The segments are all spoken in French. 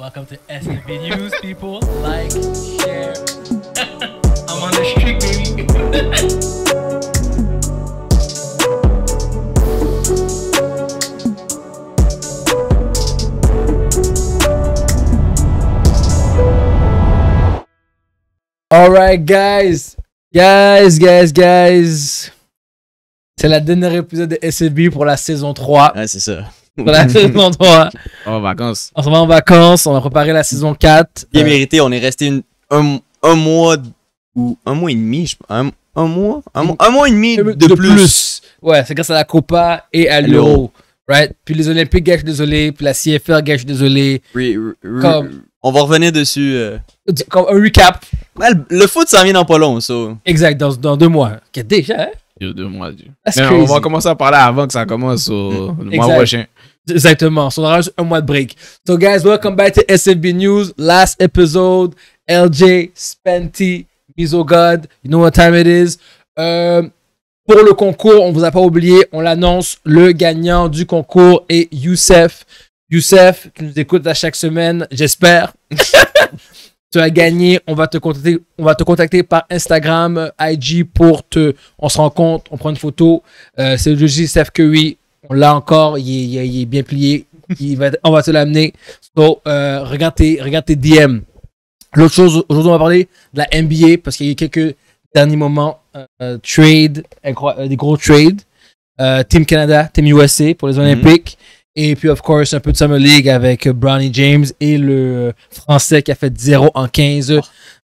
Welcome to SB News, people. Like, share. I'm on the street, baby. Alright, guys. Guys, guys, guys. C'est la dernière épisode de SFB pour la saison 3. Ouais, c'est ça. On a fait En vacances. On se va en vacances, on a reparé la saison 4. Bien euh, mérité, on est resté un, mois ou un mois et demi, je, un, un mois, un, mois, et demi de, plus. Ouais, c'est grâce à la Copa et à l'Euro. Right? Puis les Olympiques, désolé. Puis la CFR, désolé. On va revenir dessus. Euh. Comme un recap. le foot, ça vient dans pas long, ça. Exact, dans, deux mois. Déjà, hein? Deux mois, On va commencer à parler avant que ça commence au, mois prochain. Exactement. So, on un mois de break. So, guys, welcome back to SFB News. Last episode, LJ, Spenty, god You know what time it is. Euh, pour le concours, on vous a pas oublié, on l'annonce. Le gagnant du concours est Youssef. Youssef, qui nous écoute à chaque semaine, j'espère. tu as gagné. On va te contacter, on va te contacter par Instagram, euh, IG pour te. On se rend compte, on prend une photo. Euh, c'est le Youssef oui. Là encore, il est, bien plié. on va se l'amener. Euh, regarde, tes, DM. L'autre chose, aujourd'hui, on va parler de la NBA parce qu'il y a eu quelques derniers moments. Euh, trade, euh, des gros trades. Team Canada, Team USA pour les mhm. Olympiques. Et puis, of course, un peu de Summer League avec Brownie James et le Français qui a fait 0 en 15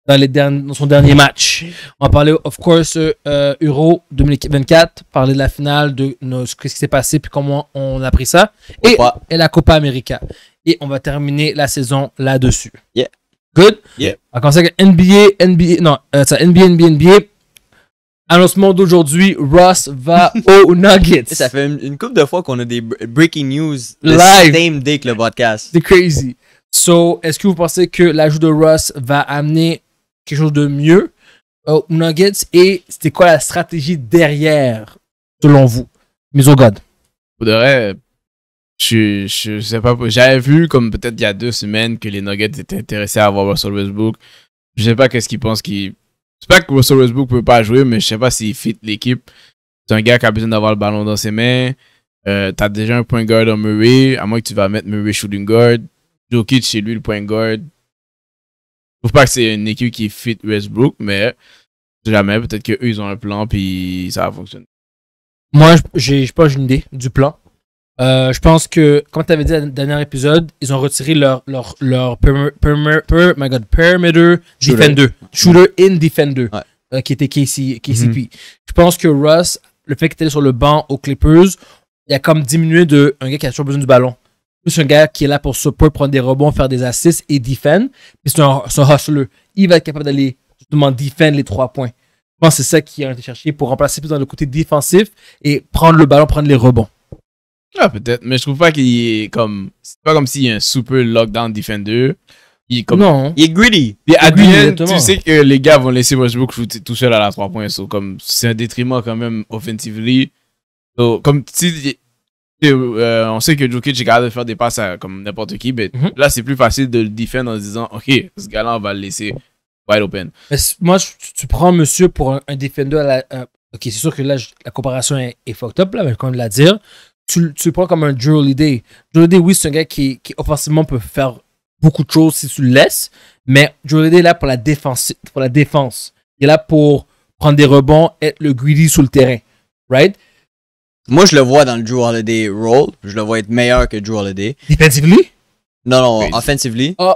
dans, les dans son dernier match. On va parler, of course, euh, Euro 2024, parler de la finale, de nos... ce qui s'est passé, puis comment on a pris ça, et, et, la Copa América. Et on va terminer la saison là-dessus. Yeah. Good? Yeah. On va commencer avec NBA, NBA, non, euh, ça, NBA, NBA, NBA. Annoncement d'aujourd'hui, Ross va aux Nuggets. Ça fait une, coupe couple de fois qu'on a des breaking news live. Same que le podcast. C'est crazy. So, est-ce que vous pensez que l'ajout de Ross va amener quelque chose de mieux euh, aux Nuggets et c'était quoi la stratégie derrière, selon vous, Mise au je, je, sais pas. J'avais vu, comme peut-être il y a deux semaines, que les Nuggets étaient intéressés à avoir Russell Westbrook. Je sais pas qu'est-ce qu'ils pensent qu'il. Je sais pas que Russell Westbrook peut pas jouer, mais je sais pas s'il fit l'équipe. C'est un gars qui a besoin d'avoir le ballon dans ses mains. Euh, tu as déjà un point guard en Murray, à moins que tu vas mettre Murray shooting guard. Jokic, chez lui, le point guard trouve pas que c'est une équipe qui fit Westbrook, mais jamais. Peut-être qu'eux, ils ont un plan, puis ça va fonctionner. Moi, j'ai pas une idée du plan. Euh, je pense que, comme tu avais dit dans le dernier épisode, ils ont retiré leur, leur, leur perimeter defender. Shooter in defender, euh, qui était KCP. Mm-hmm. Je pense que Russ, le fait qu'il était sur le banc aux Clippers, il a comme diminué de un gars qui a toujours besoin du ballon. C'est un gars qui est là pour se prendre des rebonds, faire des assists et défendre. C'est un, un, Il va être capable d'aller justement défendre les trois points. Je pense que c'est ça qui a été cherché pour remplacer plus dans le côté défensif et prendre le ballon, prendre les rebonds. Ah, peut-être, mais je trouve pas qu'il est comme. C'est pas comme s'il y a un super lockdown defender. Il est comme. Non. Il est greedy. Il tu sais que les gars vont laisser Westbrook tout seul à la 3 points. comme, c'est un détriment quand même offensively. comme si euh, on sait que Jokic est capable de faire des passes comme n'importe qui, mais mhm. là, c'est plus facile de le défendre en se disant, OK, ce gars-là, on va le laisser wide open. moi, tu prends monsieur pour un, défendeur. OK, c'est sûr que là, la comparaison est, fucked up, là, mais quand de la dire, tu, tu le prends comme un Drew Holiday. Drew Holiday, oui, c'est un gars qui, qui, offensivement peut faire beaucoup de choses si tu le laisses, mais Drew Holiday est là pour la défense. Pour la défense. Il est là pour prendre des rebonds, être le greedy sur le terrain. Right? Moi, je le vois dans le Drew Holiday role. Je le vois être meilleur que Drew Holiday. Defensively? Non, non, offensively. Oh.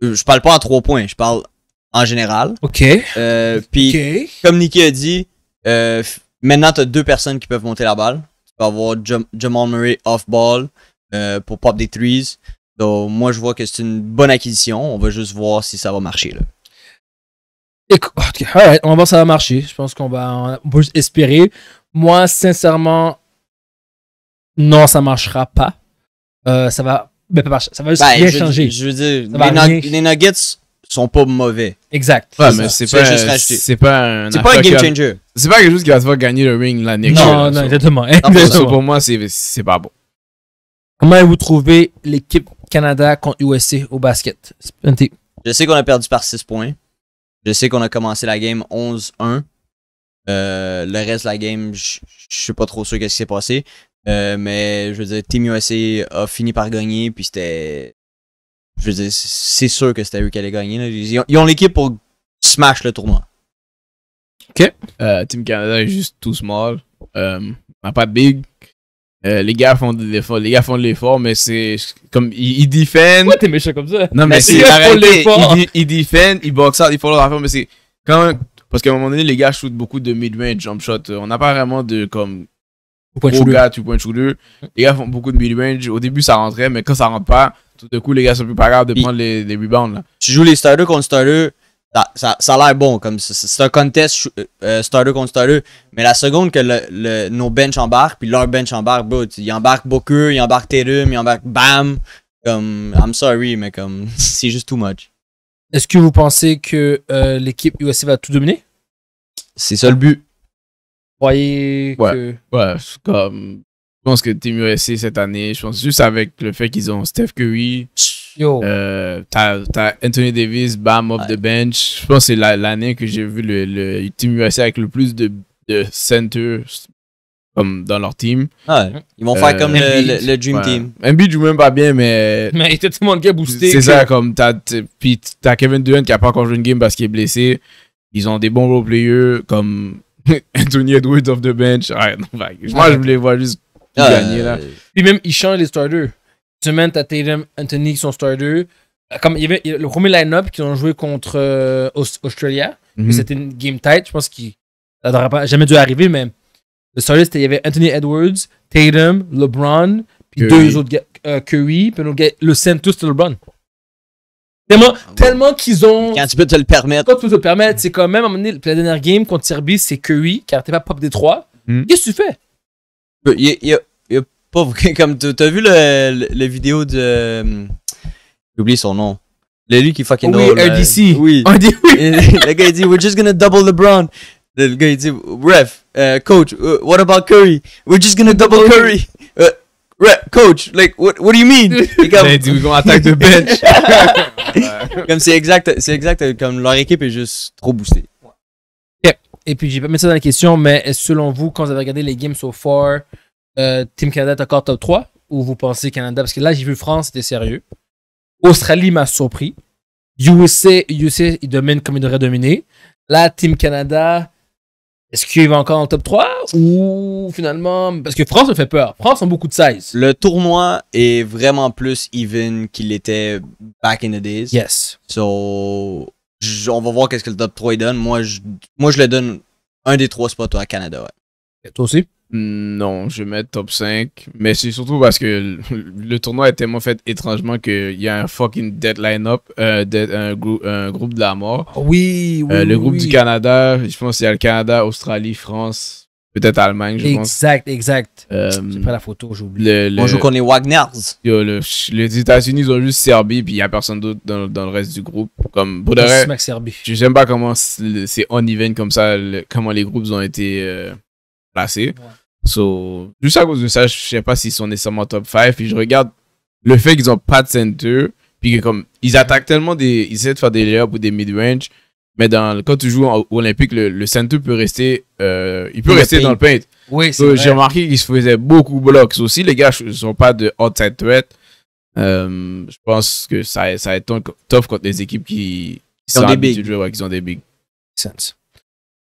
Je parle pas en trois points, je parle en général. OK. Euh, puis, comme Nicky a dit, euh, maintenant, tu as deux personnes qui peuvent monter la balle. Tu peux avoir Jamal Murray off-ball pour pop des threes. Donc, moi, je vois que c'est une bonne acquisition. On va juste voir si ça va marcher. Là. on va voir si ça va marcher. Je pense qu'on va, espérer. Moi, sincèrement, non, ça marchera pas. Euh, ça va, mais pas ça va juste bien ben, changer. Je veux dire, les, Nuggets ne Nuggets sont pas mauvais. Exact. c'est pas, c'est un, c'est pas un game changer. C'est pas quelque chose qui va te faire gagner le ring l'année prochaine. Non, non, exactement. pour moi, c'est, c'est pas bon. Comment vous trouvez l'équipe Canada contre USC au basket? Je sais qu'on a perdu par 6 points. Je sais qu'on a commencé la game 11-1. Euh, le reste de la game, je suis pas trop sûr qu'est-ce qui s'est passé. Euh, mais je veux dire, Team USA a fini par gagner, puis c'était. Je veux dire, c'est sûr que c'était eux qui allaient gagner. Ils ont l'équipe pour smash le tournoi. Ok. Euh, Team Canada est juste tout small. pas big. les gars font de l'effort, les gars font de l'effort, mais c'est comme ils, défendent. Pourquoi t'es méchant comme ça? Non mais, c'est arrêté. Ils, défendent, ils boxent, ils font leur affaire, mais c'est quand parce qu'à un moment donné, les gars shootent beaucoup de mid-range jump shot. On n'a pas vraiment de comme. gros gars, tu point shooter. Les gars font beaucoup de mid-range. Au début, ça rentrait, mais quand ça rentre pas, tout de coup, les gars sont plus pas capables de prendre les, les rebounds. Là. Tu joues les starters contre starters. Ça, ça, a l'air bon, c'est un contest euh, euh, starter contre starter. Mais la seconde que le, nos bench embarquent, puis leur bench embarque, ils embarquent beaucoup, ils embarquent Terum, ils embarquent Bam. Comme, I'm sorry, mais comme, c'est juste too much. Est-ce que vous pensez que euh, l'équipe USC va tout dominer C'est ça le but. Vous croyez que. Ouais, comme. Je pense que Team USC cette année, je pense juste avec le fait qu'ils ont Steph Curry, euh, t'as Anthony Davis, bam, off the bench. Je pense que c'est l'année que j'ai vu le, Team USA avec le plus de, centers comme dans leur team. Ah ouais. ils vont faire euh, comme le, le, Dream Team. MB joue même pas bien, mais. Mais il était tout le monde qui a boosté. C'est ça, comme t'as, puis t'as Kevin Durant qui a pas encore joué une game parce qu'il est blessé. Ils ont des bons roleplayers comme Anthony Edwards off the bench. Bah, moi, je voulais voir juste ah, gagner là. Euh, puis même, ils changent les starters. Semaine, t'as Tatum, Anthony qui sont starters. Euh, comme il y avait le premier line-up qu'ils ont joué contre Australia. Mm C'était une game tight. Je pense qu'il n'aurait jamais dû arriver, mais le starter, il y avait Anthony Edwards, Tatum, LeBron, puis deux autres gars, euh, Curry, puis un autre gars, le centre, c'était LeBron. Tellement, ah tellement qu'ils ont. Quand tu peux te le permettre. Quand tu peux te le permettre, c'est quand même, à un moment donné, la dernière game contre Serbie, c'est Curry, car t'es pas pop des trois. Hmm. Qu'est-ce que tu fais? Il y a, il y a pas. Comme t'as vu le, le, vidéo de. Euh, j'ai oublié son nom. Le lui qui fucking oui, drôle. RDC. Euh, oui. RDC. le gars, dit, We're just gonna double LeBron. Le gars, il dit, ref, euh, coach, uh, what about Curry? We're just gonna double Curry. Uh, ref, coach, like, what, what do you mean? il dit, gonna attack the bench. comme c'est exact, c'est exact, comme leur équipe est juste trop boostée. Et puis, j'ai pas mis ça dans la question, mais selon vous, quand vous avez regardé les games so far, euh, Team Canada est encore top 3 ou vous pensez Canada? Parce que là, j'ai vu France, c'était sérieux. Australie m'a surpris. USA, USA, il domine comme ils devraient dominer. Là, Team Canada, est-ce qu'il va encore en top 3 ou finalement parce que France me fait peur. France a beaucoup de size. Le tournoi est vraiment plus even qu'il était back in the days. Yes. So on va voir qu'est-ce que le top 3 donne. Moi je moi je le donne un des trois spots à Canada. Ouais. toi aussi non, je vais mettre top 5. Mais c'est surtout parce que le tournoi est tellement fait étrangement qu'il y a un fucking dead up euh, un, groupe de la mort. Oui, oui. Euh, le groupe du Canada, je pense qu'il y a le Canada, Australie, France, peut-être Allemagne, je exact, pense. Exact, exact. Euh, pas la photo, j'oublie. joue qu'on connais Wagners. Yo, les États-Unis ont juste Serbie, puis il y a personne d'autre dans, le reste du groupe. Comme, pour je n'aime pas comment c'est on event comme ça, comment les groupes ont été placés. So, juste à cause de ça, je sais pas s'ils sont nécessairement top 5. Puis je regarde le fait qu'ils ont pas de center. Puis comme, ils attaquent tellement des. Ils essaient de faire des layups ou des mid-range. Mais dans, quand tu joues en olympique, le, centre center peut rester. Euh, il peut rester dans le paint. Oui, J'ai remarqué qu'ils se faisaient beaucoup blocs. aussi les gars ne sont pas de outside threat, euh, je pense que ça, ça va être tough contre les équipes qui, sont des bigs. jouer, ouais, qui ont des bigs. Sense.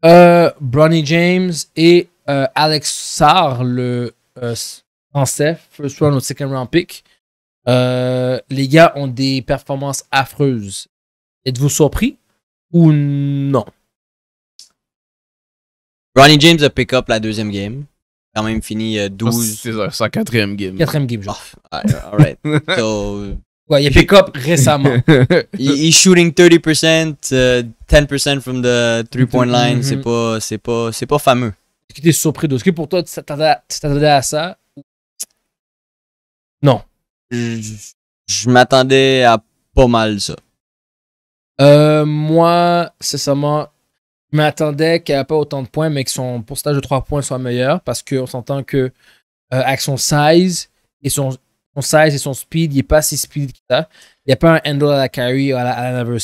Euh, Bronny James et euh, Alex Sarr, le euh, français, first round ou second round pick, euh, les gars ont des performances affreuses. Êtes-vous surpris ou non? Ronnie James a pick up la deuxième game. Quand même fini 12. Ah, c'est sa quatrième game. Quatrième game, genre. Ah, Alright. il a pick up récemment. He's shooting 30%, 10% uh, from the three-point mm-hmm. line. C'est mm-hmm. pas, c'est pas, c'est pas fameux. Est-ce que tu es surpris de Est-ce que pour toi, tu t'attendais à ça? Non. Je, je m'attendais à pas mal ça. Euh, moi, moi, seulement... je m'attendais qu'il n'y ait pas autant de points, mais que son pourcentage de 3 points soit meilleur parce qu'on s'entend que euh, avec son size et son, size et son speed, il n'est pas si speed que ça. Il n'y a pas un handle à la carry ou à la Alan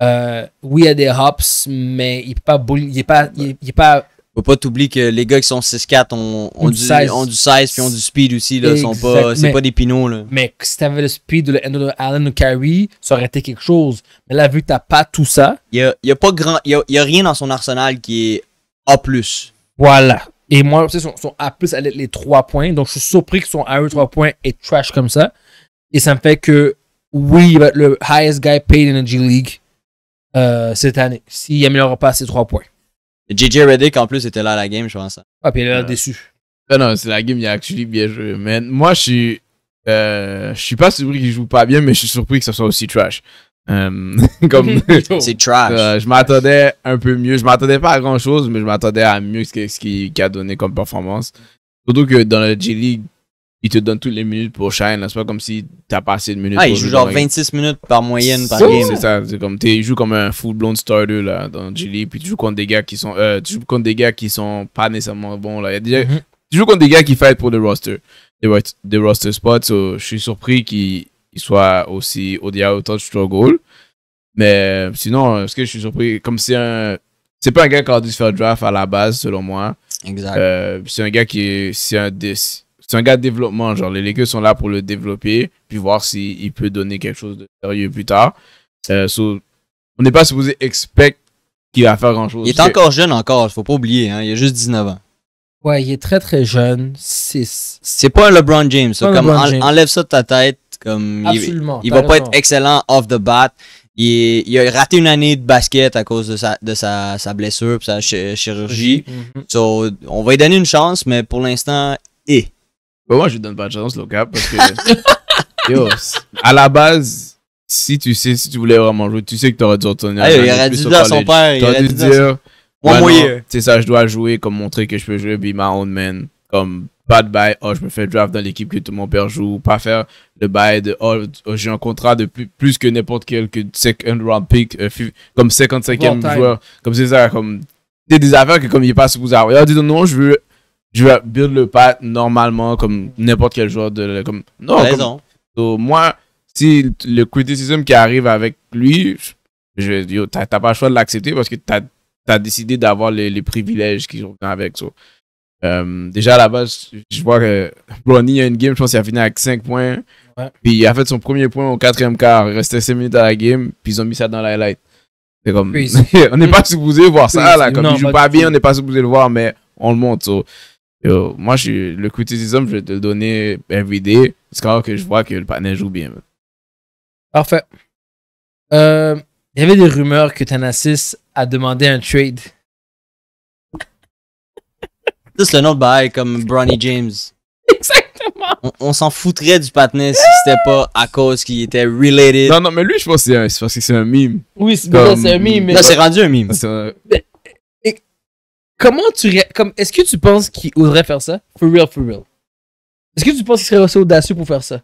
euh, oui, il y a des hops, mais il n'est pas, il est pas, il est pas faut pas t'oublier que les gars qui sont 6-4 ont, ont, ont, du size puis ont du speed aussi. Là, sont pas, c'est pas des pinots. Là. Mais si t'avais le speed de le de Allen ou Carey, ça aurait été quelque chose. Mais là, vu que t'as pas tout ça. Il y a, y a, pas grand. Il y rien dans son arsenal qui est A. Voilà. Et moi, son sont, sont A les 3 points. Donc, je suis surpris que son a 3 points est trash comme ça. Et ça me fait que, oui, il va être le highest guy paid in the G League euh, cette année. S'il améliore pas ses 3 points. JJ Reddick en plus était là à la game, je pense. Ah, puis il est là, euh, déçu. Non, ah non, c'est la game, il a actuellement bien joué. Mais moi, je suis. Euh, je suis pas surpris qu'il joue pas bien, mais je suis surpris que ce soit aussi trash. Euh, comme c'est trash. je m'attendais un peu mieux. Je m'attendais pas à grand chose, mais je m'attendais à mieux ce qu'il a donné comme performance. Surtout que dans la G League, il te donne toutes les minutes pour Shine. C'est pas comme si t'as pas assez de minutes. Ah, il joue genre 26 minutes par moyenne par game. C'est ça. C'est comme, il joue comme un full blown starter là, dans G League. Puis tu joues contre des gars qui sont, euh, tu joues contre des gars qui sont pas nécessairement bons là. déjà, mhm. Tu joues contre des gars qui fight pour le roster. Des, roster spots. So, je suis surpris qu'il soit aussi au autant de struggle. Mais sinon, ce que je suis surpris? Comme c'est un. C'est pas un gars qui a dû faire draft à la base, selon moi. Exact. Euh, c'est un gars qui. C'est un 10 c'est un gars de développement. Genre, les Lakers sont là pour le développer, puis voir s'il peut donner quelque chose de sérieux plus tard. Euh, on n'est pas supposé expect qu'il va faire grand chose. Il est encore jeune encore, faut pas oublier, hein. il a juste 19 ans. Ouais, il est très très jeune. C'est pas un LeBron James. comme Enlève ça de ta tête. Comme il, va pas être excellent off the bat. Il, a raté une année de basket à cause de sa, de sa, sa blessure, sa chirurgie. Mhm. on va lui donner une chance, mais pour l'instant, eh. Bah, moi, je donne pas de chance local parce que. yo, à la base, si tu sais, si tu voulais vraiment jouer, tu sais que t'aurais dû retourner à Il aurait dû dire à son père. dire. Moi, ça, je dois jouer comme montrer que je peux jouer, be my own man. Comme bad buy, oh, je me fais draft dans l'équipe que tout mon père joue. Pas faire le bail de, oh, oh, j'ai un contrat de plus, que n'importe quel que second round pick, euh, comme 55e joueur. Comme c'est ça, comme. des affaires que comme il passe pas supposé avoir. Il non, je veux je vais build le path normalement comme n'importe quel joueur de comme non moi si le criticism qui arrive avec lui je vais dire t'as pas le choix de l'accepter parce que t'as as décidé d'avoir les, privilèges qui ont avec euh, déjà à la base, je vois que Brownie a une game, je pense qu'il a fini avec 5 points. Puis il a fait son premier point au quatrième quart. Il restait 5 minutes à la game, puis ils ont mis ça dans la highlight. C'est comme. on n'est pas supposé voir ça, là. Comme il joue pas bien, on n'est pas supposé le voir, mais on le montre. Yo, moi, je suis, le hommes je vais te le donner jusqu'à C'est que je vois que le panel joue bien. Parfait. Euh, il y avait des rumeurs que Tanassis a demandé un trade. C'est un autre bail comme Bronny James. Exactement. On, s'en foutrait du Patnais si c'était pas à cause qu'il était related. Non, non, mais lui, je pense que c'est un, parce un mime. Oui, c'est, un mime. Mais... Non, c'est rendu un mime. Comment tu. Comme, est-ce que tu penses qu'il oserait faire ça? For real, for real. Est-ce que tu penses qu'il serait aussi audacieux pour faire ça?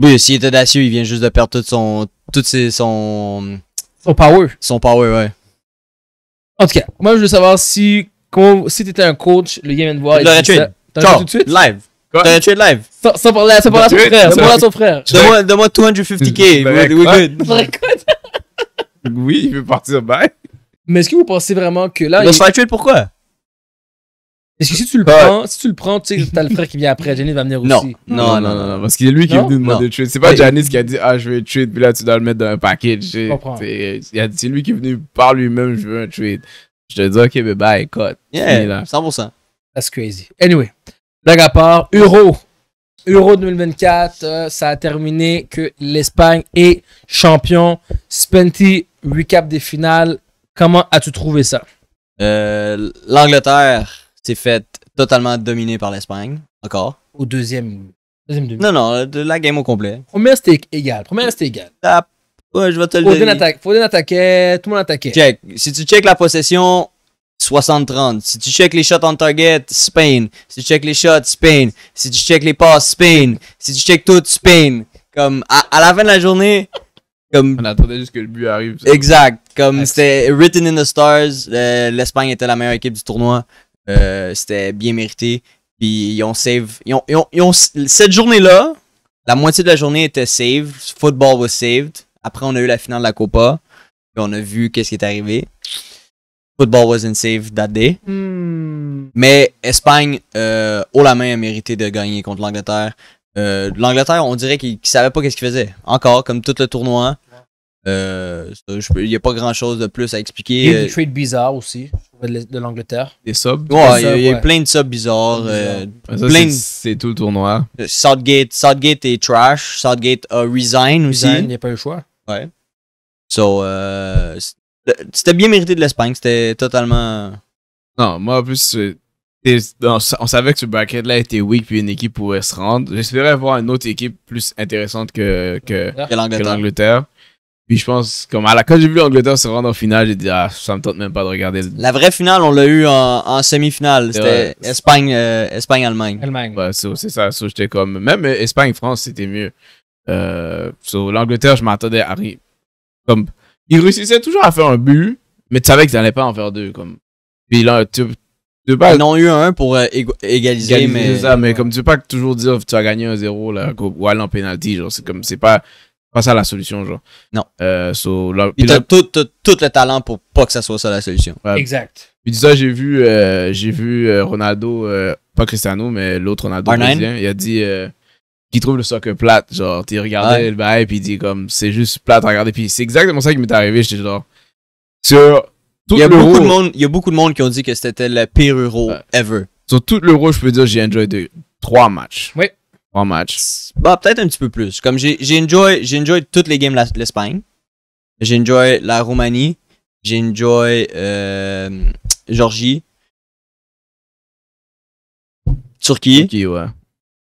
Oui, s'il est audacieux, il vient juste de perdre tout son. Tout ses, son. Son power. Son power, ouais. En tout cas, moi, je veux savoir si. Comment, si t'étais un coach, le game de voir. il l'aurais tué. tout de suite? Live. T'aurais tué live. Sans, parler, sans à son frère. Sans parler à son frère. Donne-moi, donne-moi 250k. We're good. Oui, il veut partir. Bye. Mais est-ce que vous pensez vraiment que là. Il va se faire pourquoi? Parce que si tu le prends, si tu le prends, tu sais, t'as le frère qui vient après, Janice va venir aussi. Non, non, non, non, parce qu'il c'est lui qui est venu demander de trade. C'est pas Janice qui a dit, ah, je veux trade, puis là, tu dois le mettre dans un package. C'est lui qui est venu par lui-même, je veux un trade. Je te dis, ok, mais bye, cut. Yeah, 100%. That's crazy. Anyway, blague à part, Euro. Euro 2024, euh, ça a terminé que l'Espagne est champion. Spenty, recap des finales. Comment as-tu trouvé ça? Euh, L'Angleterre c'est fait totalement dominé par l'Espagne, encore. Au deuxième, deuxième demi. Non, non, euh, de la game au complet. Première, c'était égal. Première, c'était égal. Tap. Ah, ouais, je vais te le dire. faut bien attaquait, tout le monde attaquait. Check. Si tu check la possession, 60-30. Si tu check les shots en target, Spain. Si tu check les shots, Spain. Si tu check les passes, Spain. Si tu check tout, Spain. Comme, à, la fin de la journée, comme... On attendait juste que le but arrive. Exact. Comme c'était written in the stars, l'Espagne était la meilleure équipe du tournoi. Euh, c'était bien mérité. Puis ils ont save. cette journée-là, la moitié de la journée était save. Football was saved. Après, on a eu la finale de la Copa. Puis on a vu qu'est-ce qui est arrivé. Football wasn't saved that day. Hmm. Mais Espagne, euh, haut la main, a mérité de gagner contre l'Angleterre. Euh, L'Angleterre, on dirait qu'il ne pas qu'est-ce qu'il faisait. Encore, comme tout le tournoi il euh, n'y a pas grand chose de plus à expliquer. Il y a des euh, trades bizarres aussi de l'Angleterre. Des subs. Ouais, il y, a plein de subs bizarres. Euh, c'est tout le tournoi. Southgate, Southgate est trash. Southgate a resign, aussi. Il n'y a pas eu le choix. Ouais. So, c'était bien mérité de l'Espagne. C'était totalement. Non, moi en plus, on, savait que ce bracket-là était weak puis une équipe pouvait se rendre. J'espérais avoir une autre équipe plus intéressante que, que l'Angleterre. Puis je pense, comme à la, quand j'ai vu l'Angleterre se rendre en finale, j'ai dit, ah, ça me tente même pas de regarder. La vraie finale, on l'a eu en, en semi-finale. C'était Espagne, euh, Espagne, Allemagne. Allemagne. c'est ça. comme, même Espagne, France, c'était mieux. Euh, l'Angleterre, je m'attendais à rien. Comme, ils réussissaient toujours à faire un but, mais tu savais qu'ils n'allaient pas en faire deux, comme. Puis là, tu, pas... Ils en ont eu un pour euh, égaliser, mais. mais comme tu peux pas toujours dire, tu as gagné un zéro, ou aller en penalty, genre, c'est comme, c'est pas pas ça la solution, genre. Non. Euh, il a tout, tout, le talent pour pas que ça soit ça la solution. Exact. Puis ça, j'ai vu, euh, j'ai vu euh, Ronaldo, pas Cristiano, mais l'autre Ronaldo brésilien, il a dit qu'il trouve le soccer plate. Genre, tu regardait le bail, puis il dit comme, c'est juste plate à regarder. Puis c'est exactement ça qui m'est arrivé. J'étais genre, sur il y a beaucoup de monde Il y a beaucoup de monde qui ont dit que c'était le pire euro ever. Sur tout l'euro, je peux dire, j'ai enjoyed de, trois matchs. Oui. Trois matchs. Bah, peut-être un petit peu plus. Comme j'ai, j'ai enjoy, j'ai toutes les games l'Espagne. J'ai enjoy la Roumanie. J'ai enjoy euh, Georgie. Turquie. Turquie, ouais.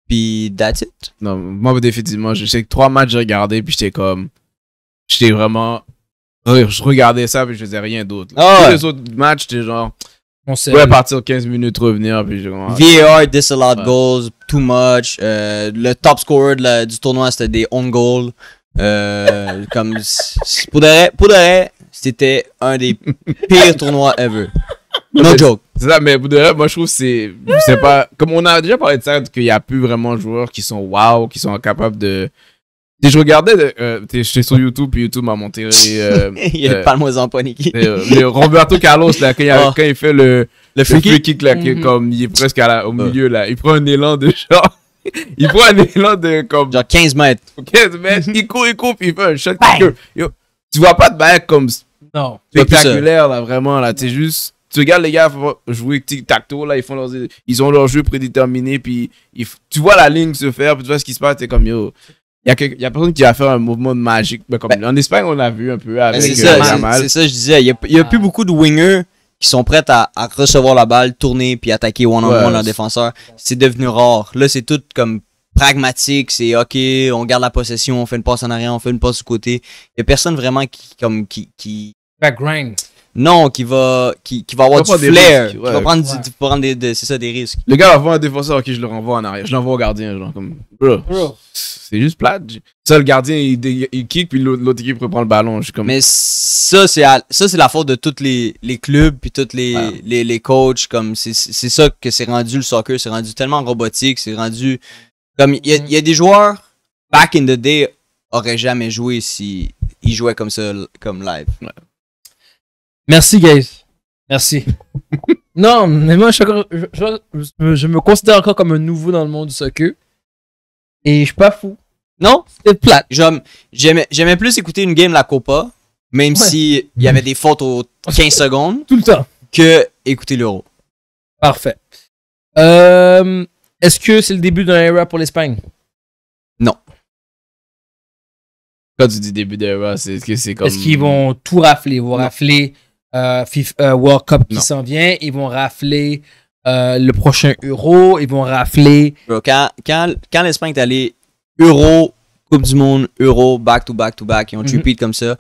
Puis that's it. Non, moi, définitivement, je sais que trois matchs j'ai puis j'étais comme. J'étais vraiment. Je regardais ça, puis je faisais rien d'autre. Ah Tous les autres matchs, j'étais genre. On sait. Ouais, partir 15 minutes, revenir. Puis je... VAR, disallowed ouais. goals, too much. Euh, le top scorer du tournoi, c'était des on goal. Euh, comme, pour de vrai, c'était un des pires tournois ever. No joke. C'est ça, mais pour de vrai, moi je trouve que c'est. pas. Comme on a déjà parlé de ça, qu'il n'y a plus vraiment de joueurs qui sont wow, qui sont capables de je regardais, euh, j'étais sur YouTube, puis YouTube m'a montré... Euh, il y a euh, le moins en panique. Mais Roberto Carlos, là, quand, il, oh. fait le, le, free, kick, mhm. comme il est presque au milieu, là, il prend un élan de genre. il prend un élan de comme. Genre 15 mètres. 15 mètres, il court, il court, puis il fait un shot. Yo, tu vois pas de bail comme non. spectaculaire, là, vraiment, là. juste. Tu regardes les gars jouer tic-tac-toe, là, ils font leurs, ils ont leur jeu prédéterminé, puis tu vois la ligne se faire, puis tu vois ce qui se passe, t'es comme yo. Il y a, personne qui va faire un mouvement magique. Comme, ben, en Espagne, on l'a vu un peu ben, avec C'est euh, ça, c'est ça, je disais. Il n'y a, plus ah. beaucoup de wingers qui sont prêts à, recevoir la balle, tourner, puis attaquer one-on-one défenseur. C'est devenu rare. Là, c'est tout comme pragmatique. C'est OK, on garde la possession, on fait une passe en arrière, on fait une passe du côté. Il n'y a personne vraiment qui, comme, qui, qui... Background. Non, qui va, qui, qui va avoir du flair. va prendre, prendre des, ça, des risques. Le gars va voir un défenseur, ok, je le renvoie en arrière. Je l'envoie au gardien, genre comme. Bro. C'est juste plat ». Ça, le gardien, il, il, kick, puis l'autre équipe reprend le ballon. Je suis comme... Mais ça, c'est la faute de tous les, les clubs, puis tous les, les, les, coachs. C'est ça que c'est rendu le soccer. C'est rendu tellement robotique. C'est rendu. Comme il y, a des joueurs, back in the day, auraient jamais joué s'ils jouaient comme ça, comme live. Merci, guys. Merci. non, mais moi, je, me considère encore comme un nouveau dans le monde du soccer. Et je suis pas fou. Non, c'était plate. J'aimais plus écouter une game la Copa, même s'il si y avait des fautes aux 15 secondes. Tout le temps. Que écouter l'Euro. Parfait. Euh, est-ce que c'est le début d'un era pour l'Espagne? Non. Quand tu dis début d'era, c'est que c'est comme. Est-ce qu'ils vont tout rafler? Ils vont rafler euh, euh, World Cup qui s'en vient. Ils vont rafler euh, le prochain Euro. Ils vont rafler. Quand, quand, quand l'Espagne est allée Euro, Coupe du Monde, Euro, back to back to back, ils ont mm comme ça.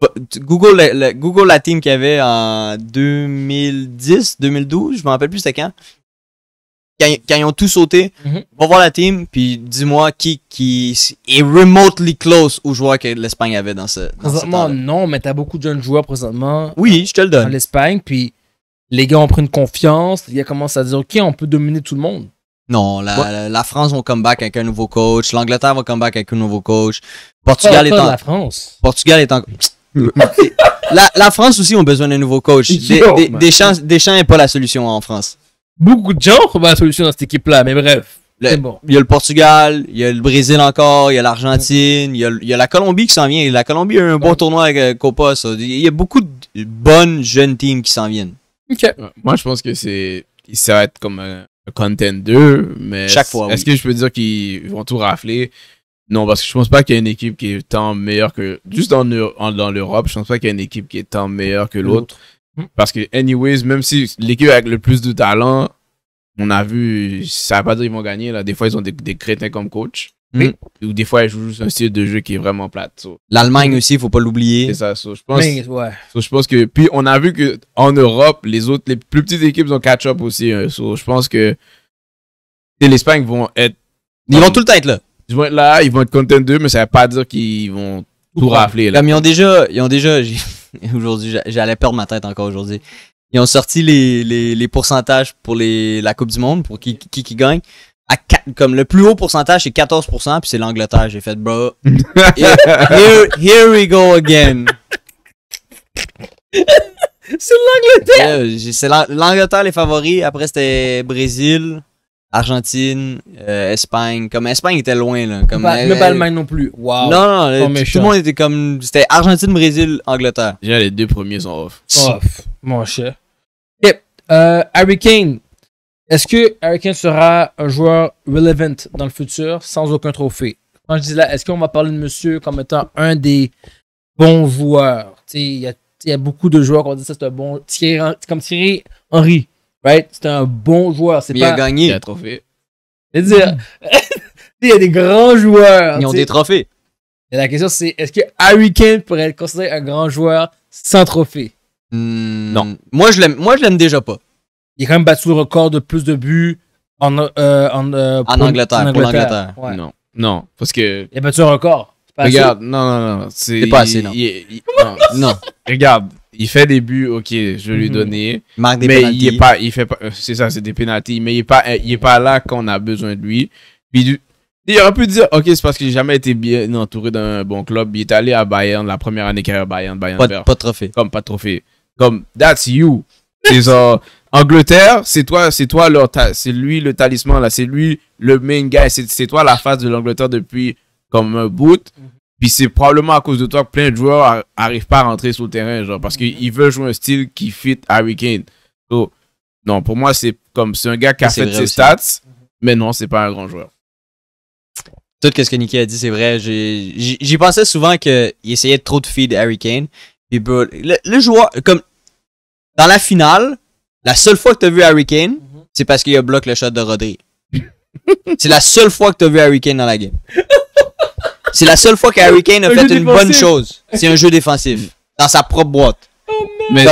Bah, Google, la team qu'il y avait en 2010, 2012, je me rappelle plus c'était quand quand, ils ont tout sauté, mhm. va voir la team, puis dis-moi qui, qui est remotely close aux joueurs que l'Espagne avait dans ce. Dans présentement, non, mais t'as beaucoup de jeunes joueurs présentement. Oui, je te le donne. l'Espagne, puis les gars ont pris une confiance, les gars commencent à dire, OK, on peut dominer tout le monde. Non, la, France va comeback avec un nouveau coach, l'Angleterre va come avec un nouveau coach, Portugal est en. La France. Portugal est en. la, France aussi ont besoin d'un nouveau coach. Des, des, des, Deschamps n'est pas la solution en France beaucoup de gens ont la solution dans cette équipe-là, mais bref. c'est bon. Il y a le Portugal, il y a le Brésil encore, il y a l'Argentine, il, y a la Colombie qui s'en vient. La Colombie a eu un bon tournoi avec euh, Copa. Il y a beaucoup de bonnes jeunes teams qui s'en viennent. Moi, je pense que c'est comme euh, un, contender, mais Est-ce que je peux dire qu'ils vont tout rafler Non, parce que je pense pas qu'il y a une équipe qui est tant meilleure que juste dans l'Europe. Je pense pas qu'il y a une équipe qui est tant meilleure que l'autre. Hmm. Parce que, anyways, même si l'équipe avec le plus de talent, on a vu, ça ne veut pas dire qu'ils vont gagner. Là. Des fois, ils ont des, crétins comme coach. Ou des fois, ils jouent juste un style de jeu qui est vraiment plate. L'Allemagne aussi, il faut pas l'oublier. C'est ça. je, pense, je pense que. Puis, on a vu que en Europe, les autres, les plus petites équipes ont catch-up aussi. Hein, je pense que l'Espagne vont être. Ils vont tout le temps être là. Ils vont être là, ils vont être contents d'eux, mais ça ne veut pas dire qu'ils vont comme ils ont déjà, ils ont déjà, aujourd'hui, j'allais perdre ma tête encore aujourd'hui. Ils ont sorti les, les, pourcentages pour les, la Coupe du Monde, pour qui, qui, gagne. À comme le plus haut pourcentage, c'est 14%, puis c'est l'Angleterre. J'ai fait, bro, here, we go again. c'est l'Angleterre! C'est l'Angleterre les favoris. Après, c'était Brésil. Argentine, euh, Espagne. Comme Espagne était loin, là. Comme, non plus. Wow. Non, tout le monde était comme. C'était Argentine, Brésil, Angleterre. J'ai les deux premiers sont off. Off, mon cher. Euh, Harry Kane. Est-ce que Harry Kane sera un joueur relevant dans le futur sans aucun trophée? Quand je dis là, est-ce qu'on va parler de monsieur comme étant un des bons joueurs? Il y, a, beaucoup de joueurs ont dit ça, c'est un bon. comme Thierry Henry. C'est un bon joueur. C'est Il a gagné. un trophée. cest à dire, mm. il y a des grands joueurs. Ils ont des trophées. Et la question, c'est est-ce que Harry Kane pourrait être considéré un grand joueur sans trophée hmm. Non. Moi, je l'aime déjà pas. Il a quand même battu le record de plus de buts en, en, Angleterre. Non. Parce que. Il a battu un record. Regarde, non, non, non. C'est pas assez, non, non. Regarde, il fait des buts, ok, je lui mhm. donner. mais il est pas, il fait euh, c'est ça, c'est des pénalties, mais il est pas, euh, il est pas là quand on a besoin de lui. Puis il aurait pu dire, ok, c'est parce qu'il n'a jamais été bien entouré d'un bon club. Il est allé à Bayern la première année carrière Bayern, Pas, pas de trophée. Comme pas de trophée. Comme that's you. C'est ça. Angleterre, c'est toi, c'est toi c'est lui le talisman là, c'est lui le main guy, c'est toi la face de l'Angleterre depuis comme un bout. Mhm. Puis c'est probablement à cause de toi que plein de joueurs arrivent pas à rentrer sur le terrain, genre, parce qu'ils veulent jouer un style qui fit Harry Kane. non, pour moi, c'est comme c'est un gars qui a ah, fait ses stats, mais non, c'est pas un grand joueur. Tout ce que Niki a dit, c'est vrai. J'y pensais souvent qu'il essayait trop de feed Harry Kane. Puis, le, joueur, comme dans la finale, la seule fois que as vu Harry Kane, mhm. c'est parce qu'il a bloqué le shot de Rodri. c'est la seule fois que as vu Harry Kane dans la game. C'est la seule fois qu'Harry Kane a fait une bonne chose. C'est un jeu défensif. Dans sa propre boîte. Oh, mais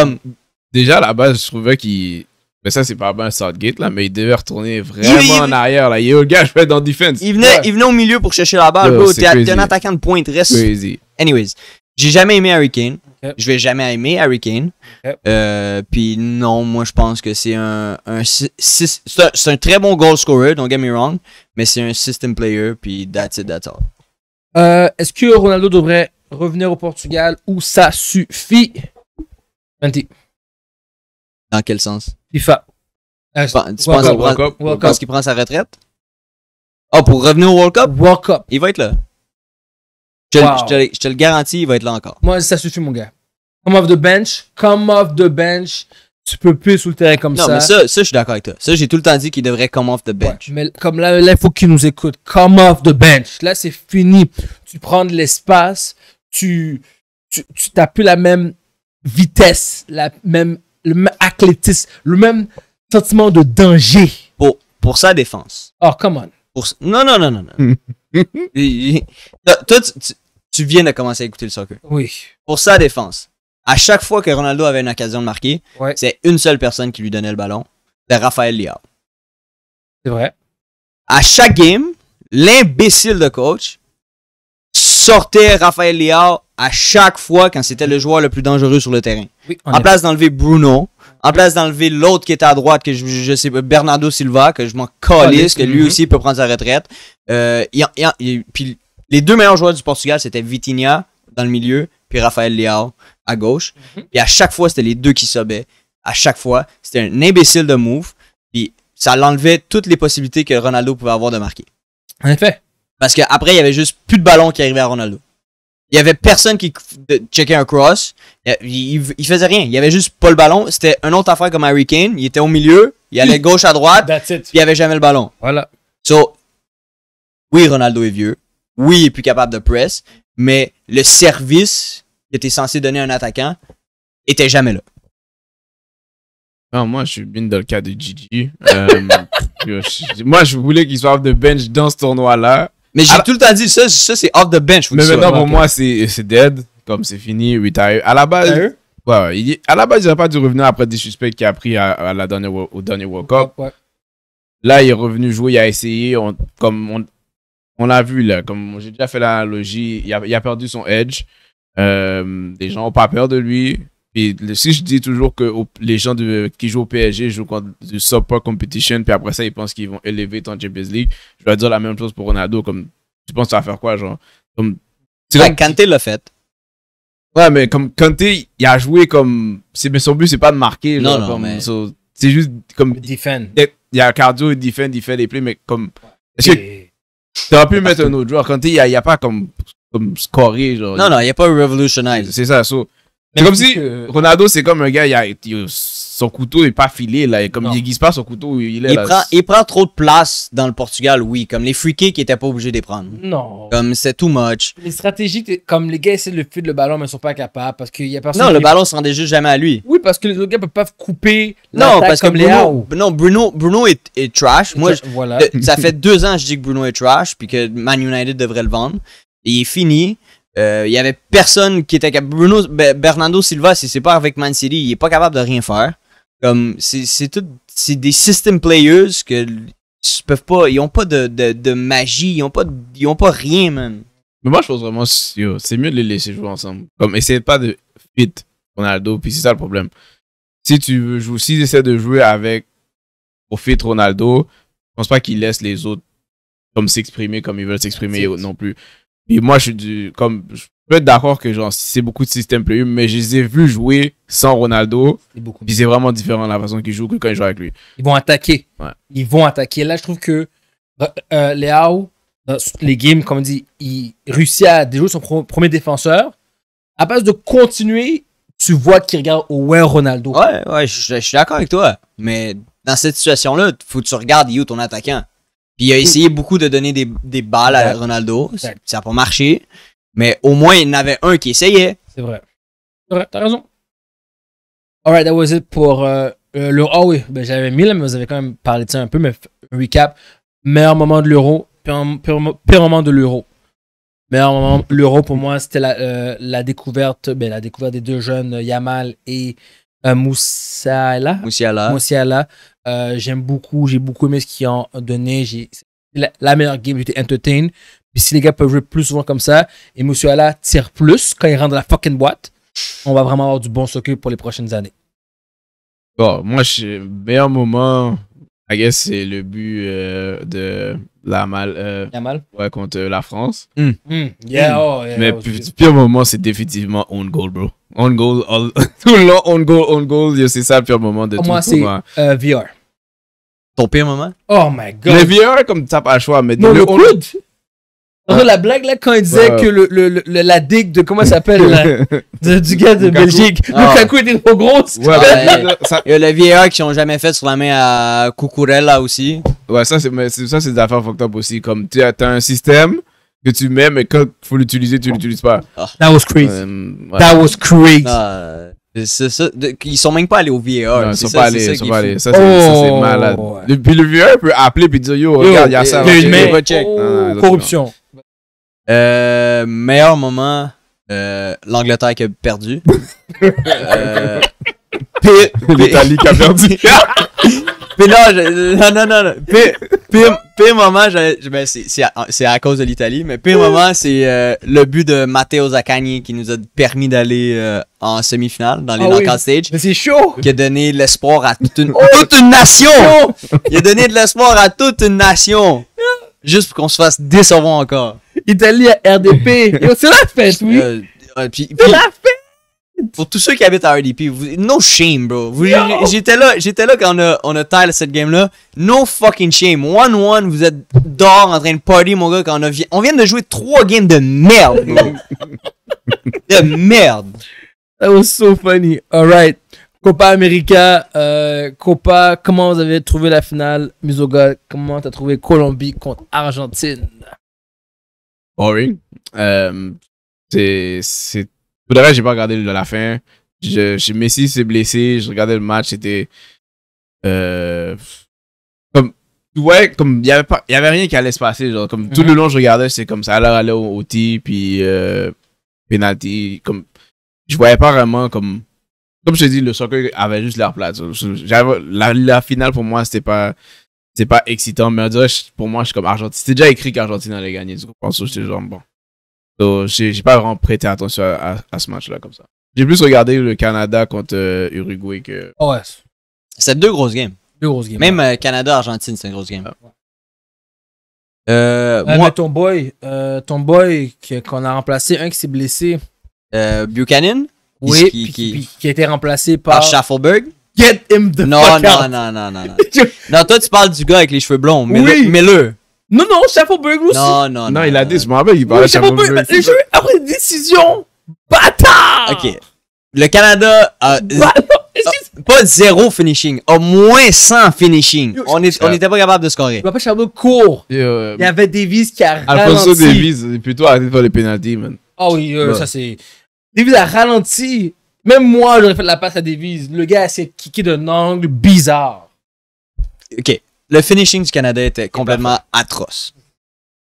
déjà, à la base, je trouvais qu'il. Mais ça, c'est pas bien Southgate, là, mais il devait retourner vraiment en arrière, là. Il est au gars, je vais dans defense. Il venait, il venait au milieu pour chercher la balle, T'es un attaquant de pointe, reste. Crazy. Anyways, j'ai jamais aimé Harry Kane. Je vais jamais aimer Harry Kane. Euh, puis non, moi, je pense que c'est un. c'est un, un très bon goal scorer, don't get me wrong, mais c'est un system player, puis that's it, that's all. Euh, est-ce que Ronaldo devrait revenir au Portugal ou ça suffit? Menti. Dans quel sens? FIFA. Euh, tu, penses qu'il prend, sa retraite? Oh, pour revenir au World Cup? World Cup. Il va être là. Je, te, je, te, le garantis, il va être là encore. Moi, ça suffit, mon gars. Come off the bench. Come off the bench tu peux plus sous le terrain comme ça. Non, mais ça, ça, je suis d'accord avec toi. Ça, j'ai tout le temps dit qu'il devrait come off the bench. mais comme là, il faut qu'il nous écoute. Come off the bench. Là, c'est fini. Tu prends de l'espace. Tu, tu, tu n'as plus la même vitesse, la même, le même athlétisme, le même sentiment de danger. Pour, pour sa défense. Oh, come on. Pour, non, non, non, non, non. toi, tu, tu viens de commencer à écouter le soccer. Oui. Pour sa défense à chaque fois que Ronaldo avait une occasion de marquer, c'est une seule personne qui lui donnait le ballon. C'était Rafael Liao. C'est vrai. À chaque game, l'imbécile de coach sortait Raphaël Liard à chaque fois quand c'était le joueur le plus dangereux sur le terrain. en place d'enlever Bruno, en place d'enlever l'autre qui était à droite, que je, sais Bernardo Silva, que je m'en calisse, que lui mm-hmm. aussi peut prendre sa retraite. puis les deux meilleurs joueurs du Portugal, c'était Vitinha dans le milieu, puis Rafael Leao à gauche. Et mhm. à chaque fois, c'était les deux qui subaient. À chaque fois, c'était un imbécile de move. Puis ça l'enlevait toutes les possibilités que Ronaldo pouvait avoir de marquer. En effet. Parce qu'après, il y avait juste plus de ballon qui arrivait à Ronaldo. Il y avait personne qui checkait un cross. Il, faisait rien. Il y avait juste pas le ballon. C'était un autre affaire comme Harry Kane. Il était au milieu. Il allait gauche à droite. That's it. Puis il avait jamais le ballon. Voilà. So, oui, Ronaldo est vieux. Oui, il est plus capable de press. Mais le service était était censé donner un attaquant était jamais là. moi, je suis bien dans le cas de Gigi. Euh, moi, je voulais qu'il soit off the bench dans ce tournoi-là. Mais j'ai ah. tout le temps dit ça, c'est off the bench. Mais maintenant, pour moi, c'est dead. Comme c'est fini, retire. À la base, il, à la base, il n'aurait pas dû revenir après des suspects qu'il a pris à, la dernière, au dernier World Cup. Là, il est revenu jouer, il a essayé. On, comme on, on l'a vu, là, comme j'ai déjà fait l'analogie, il il a perdu son edge. Euh, des les gens n'ont pas peur de lui. Puis si je dis toujours que les gens de, qui jouent au PSG jouent contre du support competition, puis après ça, ils pensent qu'ils vont élever ton Champions League, je vais dire la même chose pour Ronaldo. Comme, tu penses que tu va faire quoi, genre comme, comme ben, Kanté l'a fait. Ouais, mais comme Kanté, il a joué comme. Mais son but, c'est pas de marquer. non, non, c'est juste comme. Il y a cardio, il défend, il fait des plays, mais comme. Est-ce que. pu mettre un autre joueur. Kanté, il n'y a, a, pas comme scorer. Genre, non, non, il n'y a pas revolutionized C'est ça. c'est comme si Ronaldo, c'est comme un gars, a, son couteau n'est pas filé. Là, comme non. il pas son couteau, il Prend, il prend trop de place dans le Portugal, oui. Comme les free qui il pas obligé de prendre. Non. Comme c'est too much. Les stratégies, comme les gars essaient de le le ballon, mais ils sont pas capables parce qu'il y a personne. Non, le ballon se rendait juste jamais à lui. Oui, parce que les autres gars peuvent pas couper. Non, parce comme que non, Bruno, Bruno est, trash. Moi, ça fait deux ans que je dis que Bruno est trash, puis que Man United devrait le vendre il est fini. Euh, il y avait personne qui était capable. Bruno Bernardo Silva, si c'est pas avec Man City, il est pas capable de rien faire. Comme c'est tout, c'est des system players que ils peuvent pas, ils ont pas de, magie, ils ont pas, ils ont pas rien, même. Mais moi, je pense vraiment, c'est mieux de les laisser jouer ensemble. Comme essayez pas de fit Ronaldo, puis c'est ça le problème. Si tu joues, essaient de jouer avec au fit Ronaldo, je pense pas qu'il laisse les autres comme s'exprimer comme ils veulent s'exprimer non plus. Et moi, je suis du. Comme, je peux être d'accord que genre, c'est beaucoup de système play mais je les ai vus jouer sans Ronaldo. Ils c'est vraiment différent la façon qu'ils jouent que quand ils jouent avec lui. Ils vont attaquer. Ils vont attaquer. Là, je trouve que euh, euh Léao, les games, comme on dit, il réussit à déjouer son premier défenseur. À base de continuer, tu vois qu'il regarde ouais Ronaldo. Ouais, ouais, je, suis d'accord avec toi. Mais dans cette situation-là, il faut que tu regardes où ton attaquant. Puis il a mm. essayé beaucoup de donner des, balles à Ronaldo. Ça n'a pas marché. Mais au moins, il y en avait un qui essayait. C'est vrai. C'est vrai, t'as raison. Alright, that was it pour euh, euh, l'euro. Ah oui, ben, j'avais mis mais vous avez quand même parlé de ça un peu, mais recap. Meilleur moment de l'euro, pire, moment de l'euro. Meilleur moment l'euro pour moi, c'était euh, la, découverte, ben, la découverte des deux jeunes, Yamal et euh, Moussiala. Moussiala. Euh, j'aime beaucoup, j'ai beaucoup aimé ce qu'ils ont donné. J'ai la, meilleure game, j'étais entertain. Puis si les gars peuvent jouer plus souvent comme ça, et Monsieur Allah tire plus quand il rentre dans la fucking boîte, on va vraiment avoir du bon soccer pour les prochaines années. Bon, moi, je, meilleur moment, I guess, c'est le but euh, de la mal, euh, la mal. Ouais, contre la France. Hmm. Hmm. Hmm. Oh, Mais oh, le pire moment, c'est définitivement on goal, bro. On goal, all, tout le long, on goal, on goal, c'est ça le pire moment de Moi, c'est VR. Ton pire moment? Oh my god. Le vieillards comme ça, pas le choix, mais. Non, le, coude! La blague, là, quand il disait que le, la digue de. Comment ça s'appelle, Du gars de Belgique. Ah. Lukaku était trop grosse. ouais. Ben, il y a les VR qui ont jamais fait sur la main à là aussi. Ouais, ça, c'est des affaires fucked up aussi. Comme, tu as, as un système que tu mets, mais quand il faut l'utiliser, tu l'utilises pas. Ah. That was crazy. Euh, That was crazy. Ah, c'est ça. ils sont même pas allés au VAR. ils sont pas allés. Ils sont pas allés. Ça, c'est oh, malade. Puis le VA peut appeler et dire Yo, regarde, il y a ça. Il ah, corruption. Euh, meilleur moment, euh, l'Angleterre qui a perdu. Euh, L'Italie qui a perdu. Puis là, non, non, non, Pire, moment, ben, c'est à, cause de l'Italie, mais pire mm. moment, c'est euh, le but de Matteo Zaccagni qui nous a permis d'aller euh, en semi-finale dans les ah stage. Mais c'est chaud! Qui a donné de l'espoir à toute une, oh, toute une nation! Il a donné de l'espoir à toute une nation! Juste pour qu'on se fasse décevoir encore. Italie à RDP! c'est la fête, oui! Euh, c'est la pour tous ceux qui habitent à RDP, no shame, bro. J'étais là, j'étais là quand on a, on a tile cette game-là. No fucking shame. 1-1, vous êtes dehors en train de party, mon gars, quand on a, on vient de jouer trois games de merde, bro. de merde. That was so funny. Alright. Copa América, euh, Copa, comment vous avez trouvé la finale? Musoga, comment t'as trouvé Colombie contre Argentine? Boring. Euh, c'est tout je j'ai pas regardé la fin. Je, Messi s'est blessé, je regardais le match, c'était. Euh, comme. Ouais, comme il y avait y avait rien qui allait se passer, genre comme tout le mhm. long je regardais, c'est comme ça, Elle allait au, au tee, puis euh, penalty, comme je voyais pas vraiment comme comme je te dis, le soccer avait juste leur place. La, la, finale pour moi, c'était pas c'est pas excitant, mais pour moi, je suis comme Argentine. C'était déjà écrit qu'Argentine allait gagner, du je pense que j'étais genre bon. Donc, j'ai pas vraiment prêté attention à, ce match-là comme ça. J'ai plus regardé le Canada contre euh, Uruguay que. Oh, ouais. C'est deux grosses games. Deux grosses games. Même euh, Canada-Argentine, c'est une grosse game. Ah. Euh, moi, ton boy, ton boy qu'on a remplacé, un qui s'est blessé. Buchanan. Oui. Qui, a été remplacé par. Par Schaffelberg. Get him the non, non, non, non, non, non, non. toi, tu parles du gars avec les cheveux blonds. mets Mais le non, non, Shuffleberg aussi. Non, non, non. Non, il a dit, je m'en rappelle, il va oui, Shuffleberg. Le jeu après décision. Bâtard! Ok. Le Canada a. Ah, pas zéro finishing, au moins 100 finishing. on n'était euh, pas capable de scorer. Je Chabot court. Euh, il y avait Davies qui a ralenti. Davies, plutôt arrêté de faire les penalties, man. Ah oh, oui, euh, ça c'est. Davies a ralenti. Même moi, j'aurais fait la passe à Davies. Le gars s'est kické d'un angle bizarre. Ok le finishing du Canada était complètement atroce.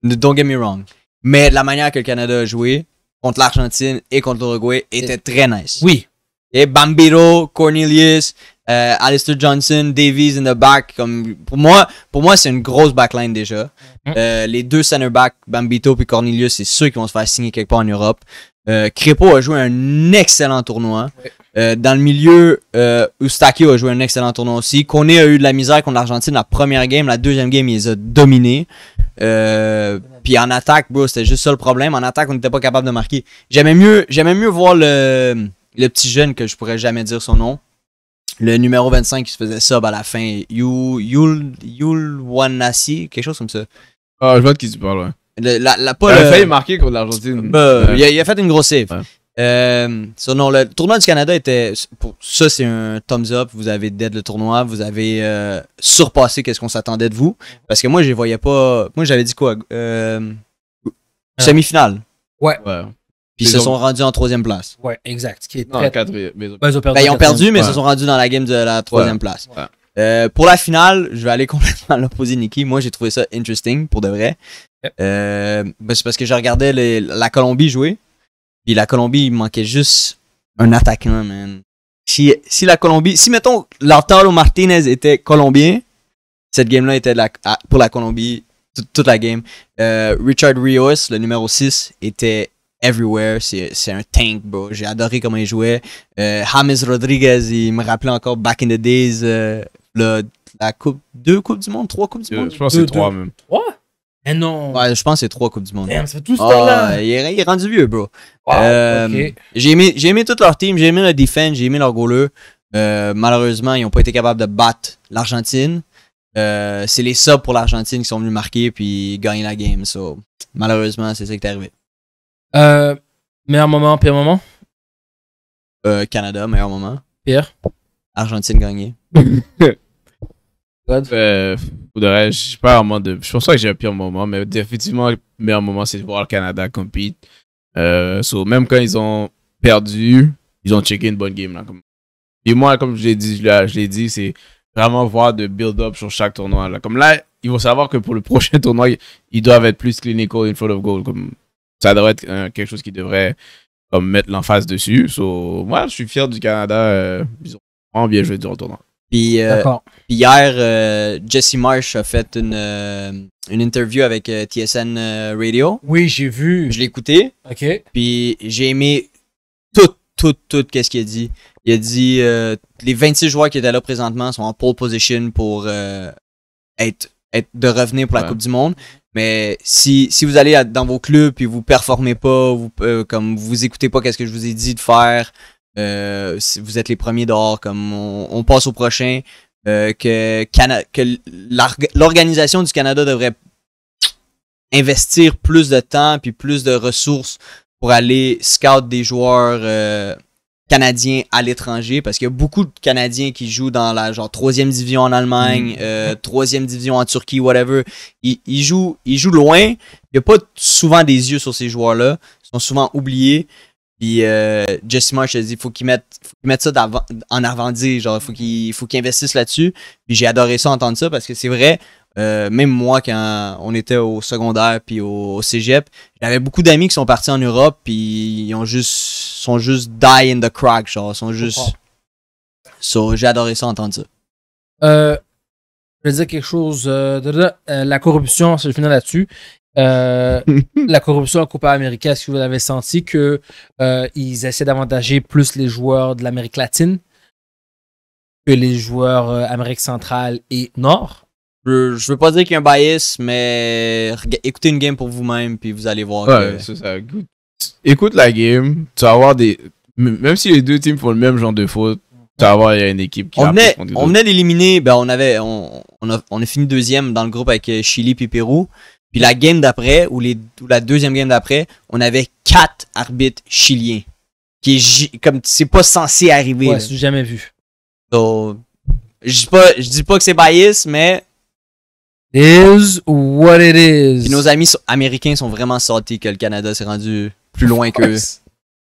Don't get me wrong. Mais la manière que le Canada a joué contre l'Argentine et contre l'Uruguay était très nice. Oui. Et Bambiro, Cornelius, euh, Alistair Johnson, Davies in the back. Comme pour moi, pour moi c'est une grosse backline déjà. Mm. Euh, les deux center back, Bambito puis Cornelius, c'est ceux qui vont se faire signer quelque part en Europe. Euh, a joué un excellent tournoi. Euh, dans le milieu, euh, a joué un excellent tournoi aussi. Kone a eu de la misère contre l'Argentine la première game. La deuxième game, il les a dominés. Euh, puis en attaque, bro, c'était juste ça le problème. En attaque, on n'était pas capable de marquer. J'aimais mieux, mieux voir le, le petit jeune que je pourrais jamais dire son nom. Le numéro 25 qui se faisait sub à la fin. Yul, quelque chose comme ça. Ah, je vois de qui tu parles, la, il a failli marquer contre l'Argentine. Bah, il, a, fait une grosse save. Euh, le tournoi du Canada était. ça, c'est un thumbs up. Vous avez dead le tournoi. Vous avez euh, surpassé ce qu'on s'attendait de vous. Parce que moi, je voyais pas. Moi, j'avais dit quoi euh, ah. Semi-finale. Ouais. Puis ils se sont rendus en troisième place. Ouais, exact. Qui est ils ont perdu, ben, mais ils se sont rendus dans la game de la troisième place. Euh, pour la finale, je vais aller complètement à l'opposé Nikki. Moi, j'ai trouvé ça interesting pour de vrai. Ben, c'est parce que je regardais la Colombie jouer. Puis la Colombie, il manquait juste un attaquant, man. Si, la Colombie, si mettons Lautaro Martinez était colombien, cette game-là était pour la Colombie toute la game. Euh, Richard Rios, le numéro 6, était everywhere. C'est un tank, bro. J'ai adoré comment il jouait. Euh, James Rodriguez, il me rappelait encore back in the days, euh, la coupe, deux coupes du monde, trois coupes du monde. Je pense que c'est trois même. Trois? Eh non! Ouais, je pense que c'est trois Coupes du Monde. Ah, il, est, rendu vieux, bro. Euh, j'ai aimé, toute leur team, j'ai aimé leur défense, j'ai aimé leur goaler. Euh, malheureusement, ils n'ont pas été capables de battre l'Argentine. Euh, c'est les subs pour l'Argentine qui sont venus marquer puis gagner la game. So, malheureusement, c'est ça qui est arrivé. Euh, meilleur moment, pire moment Canada, meilleur moment. Pire Argentine gagnée. je sais pas vraiment de... Je pense pas que j'ai un pire moment, mais définitivement, le meilleur moment, c'est de voir le Canada compete. Euh, même quand ils ont perdu, ils ont checké une bonne game. Là, comme... Et moi, comme je l'ai dit, je l'ai dit, c'est vraiment voir de build-up sur chaque tournoi. Là. Comme là, ils vont savoir que pour le prochain tournoi, ils doivent être plus clinical in front of goal. Comme ça devrait être euh, quelque chose qui devrait comme, mettre l'emphase dessus. So, moi, je suis fier du Canada. Euh, ils ont vraiment bien joué durant le tournoi. Euh, puis, hier, euh, Jesse Marsh a fait une, euh, une interview avec TSN Radio. Oui, j'ai vu. Je l'ai écouté. OK. Puis j'ai aimé tout, tout, tout qu'est-ce qu'il a dit. Il a dit les 26 joueurs qui étaient là présentement sont en pole position pour être, être de revenir pour la Coupe du Monde. Mais si, si vous allez dans vos clubs et vous performez pas, vous, comme vous écoutez pas qu'est-ce que je vous ai dit de faire, euh, si vous êtes les premiers dehors, comme on, passe au prochain, euh, que, l'organisation du Canada devrait investir plus de temps puis plus de ressources pour aller scout des joueurs euh, canadiens à l'étranger parce qu'il y a beaucoup de Canadiens qui jouent dans la genre troisième division en Allemagne, mm. troisième division en Turquie, whatever. Ils, jouent, ils jouent loin. Il n'y a pas souvent des yeux sur ces joueurs-là. Ils sont souvent oubliés. Puis euh, Jesse Marsh a dit faut qu'il mette, faut qu'il mette ça en avant-dit, genre faut qu'il faut qu'il investisse là-dessus. Puis j'ai adoré ça entendre ça parce que c'est vrai, euh, même moi quand on était au secondaire puis au, cégep, j'avais beaucoup d'amis qui sont partis en Europe puis ils ont juste sont juste die in the crack, genre sont juste. So, j'ai adoré ça entendre ça. Euh, je vais dire quelque chose. Euh, la corruption, c'est le final là-dessus. Euh, la corruption en Copa América, est-ce que vous avez senti que euh, essaient d'avantager plus les joueurs de l'Amérique latine que les joueurs euh, Amérique centrale et nord? Je, je veux pas dire qu'il y a un bias, mais écoutez une game pour vous-même, puis vous allez voir. Ouais, ça. Écoute, la game, tu vas avoir des. Même si les deux teams font le même genre de faute, tu vas avoir une équipe qui On venait, on venait d'éliminer, ben on avait, on, on, a, fini deuxième dans le groupe avec Chili et Pérou. Puis la game d'après, ou, la deuxième game d'après, on avait quatre arbitres chiliens. Qui comme c'est pas censé arriver. Ouais, c'est jamais vu. je dis pas, que c'est bias, mais. It is what it is. Puis nos amis américains sont vraiment sortis que le Canada s'est rendu plus loin que. eux.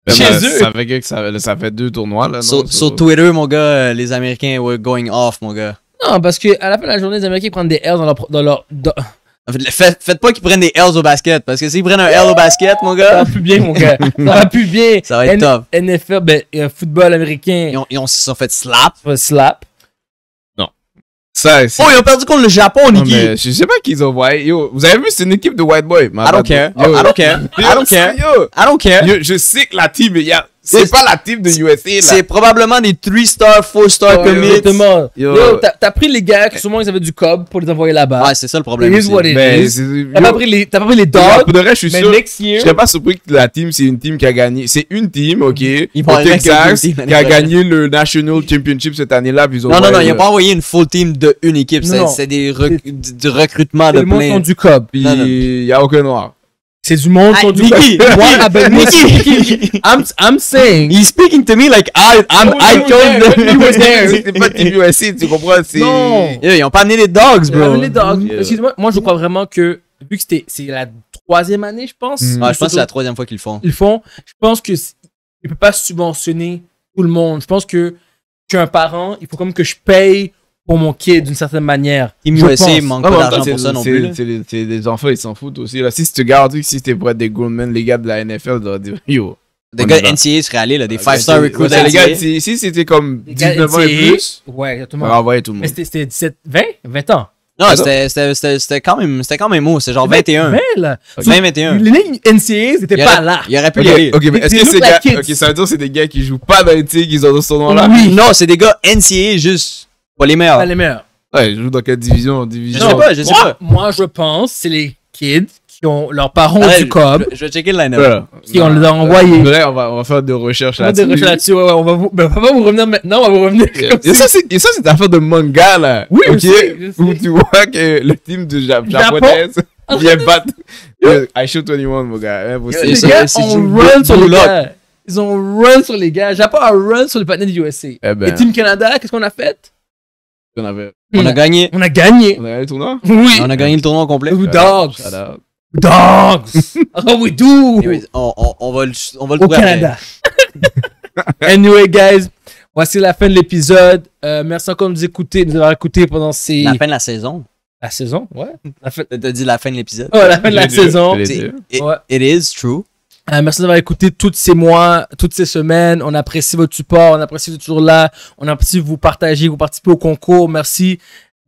Ça fait, que ça, fait deux tournois, là. Sur, non, sur Twitter, mon gars, euh, les Américains were going off, mon gars. Non, parce qu'à la fin de la journée, les Américains prennent des airs dans leur. Dans leur Faites, pas qu'ils prennent des L's au basket, parce que s'ils prennent un L au basket, mon gars. Ça va plus bien, mon gars. Ça va plus bien. Ça va être top. NFL, ben, football américain. Ils ont, ils ont, sont fait slap. Slap. Non. Ça, oh, ils ont perdu contre le Japon, Niki. équipe je sais pas qu'ils ont. Ouais, vous avez vu, c'est une équipe de white boy. I don't, care. I don't care. I don't care. I don't care. I don't care. je sais que la team, il y a c'est pas la team de USA, là. C'est probablement des 3-star, 4-star commits. Exactement. T'as pris les gars qui, souvent, ils avaient du cob pour les envoyer là-bas. Ouais, c'est ça le problème. Ben, t'as pas, pris les, pas pris les dogs. Pour de vrai, je suis sûr. Je serais pas surpris que la team, c'est une team qui a gagné. C'est une team, ok. Au Texas, qui a gagné le National Championship cette année-là. Non, non, non, ils ont euh, pas envoyé une full team de une équipe. C'est des recrutement de plein. Ils ont du cob. il y a aucun noir. C'est du monde I, ah, du Nikki, What about ah, ben, I'm I'm saying. He's speaking to me like I I'm I told them you were there. C'était pas du tu comprends? C'est... ils ont pas amené les dogs, bro. Excuse-moi, moi je crois vraiment que vu que c'était c'est la troisième année, je pense. Mm. je pense que c'est la troisième fois qu'ils le font. Ils font. Je pense que ne peux pas subventionner tout le monde. Je pense que tu es un parent, il faut comme que je paye pour mon kid d'une certaine manière. Team me USA, manque pas d'argent pour ça non plus. C'est des enfants, ils s'en foutent aussi. Là. Si tu gardes, si c'était pour être des Goldman, les gars de la NFL ils auraient dit « yo. Des gars de NCA seraient allés, là, des 5-star recruits. Les gars, si c'était comme 19 ans et plus, ouais, exactement. envoyé tout le monde. Mais c'était 17, 20, 20 ans. Non, c'était quand même c'était quand même haut, c'est genre 21. 20, 21. Les lignes ils étaient pas là. Il aurait pu y aller. OK, mais est-ce que c'est ça veut dire c'est des gars qui jouent pas dans les qui ont ce nom là non, c'est des gars NCA juste pas les meilleurs. Pas ah, les meilleurs. Ouais, ils jouent dans quelle division Division. Je sais pas, je sais moi, pas. Moi, je pense, c'est les kids qui ont leurs parents du cob. Je, vais checker le line-up. Qui ont envoyé. on va, on va faire des recherches là-dessus. On va Des recherches là-dessus, on va vous, ben, on va vous revenir maintenant, on va vous revenir. et, ça, c'est, et ça, une affaire de manga là. Oui, ok. Je Où tu vois que le team de ja japonaise vient battre. I shoot 21, mon gars. Les gars, run sur les gars. Ils ont run sur les gars. Japon a run sur le panel du USA. Eh ben. Et Team Canada, qu'est-ce qu'on a fait on, avait... on, a gagné. On a gagné. On a gagné le tournoi Oui. On a gagné le tournoi en complet. dogs dogs ah, we do on, on, va le, on va le Au Canada. anyway, guys, voici la fin de l'épisode. Euh, merci encore de nous écouter, de nous avoir écouté pendant ces. La fin de la saison. La saison, ouais. La fin... T'as dit la fin de l'épisode. la fin de la, saison. It, it is true. Euh, merci d'avoir écouté toutes ces mois, toutes ces semaines. On apprécie votre support, on apprécie d'être toujours là, on apprécie vous partager, vous participer au concours. Merci.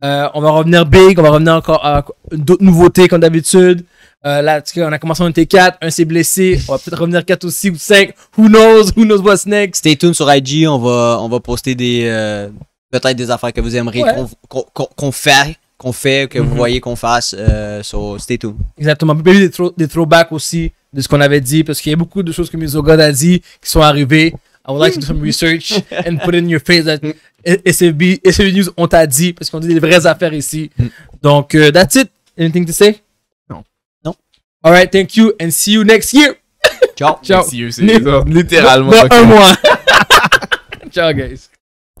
Euh, on va revenir big, on va revenir encore à d'autres nouveautés comme d'habitude. Euh, là, on a commencé, en t 4, un s'est blessé, on va peut-être revenir 4 aussi ou 5. Who knows, who knows what's next. Stay tuned sur IG, on va, on va poster des, peut-être des affaires que vous aimeriez qu'on, fasse. qu'on fait qu'on fait, que vous mhm. voyez qu'on fasse. C'était euh, tout. Exactement. il y a eu des, throwbacks aussi de ce qu'on avait dit, parce qu'il y a beaucoup de choses que Mizogod a dit qui sont arrivées. I would like to do some research and put it in your face that SFB, SFB News, on t'a dit, parce qu'on dit des vraies affaires ici. Mm. Donc, euh, that's it. Anything to say? Non. Non. All right, thank you and see you next year. Ciao. Ciao. See you, Littéralement. un mois. Ciao, guys.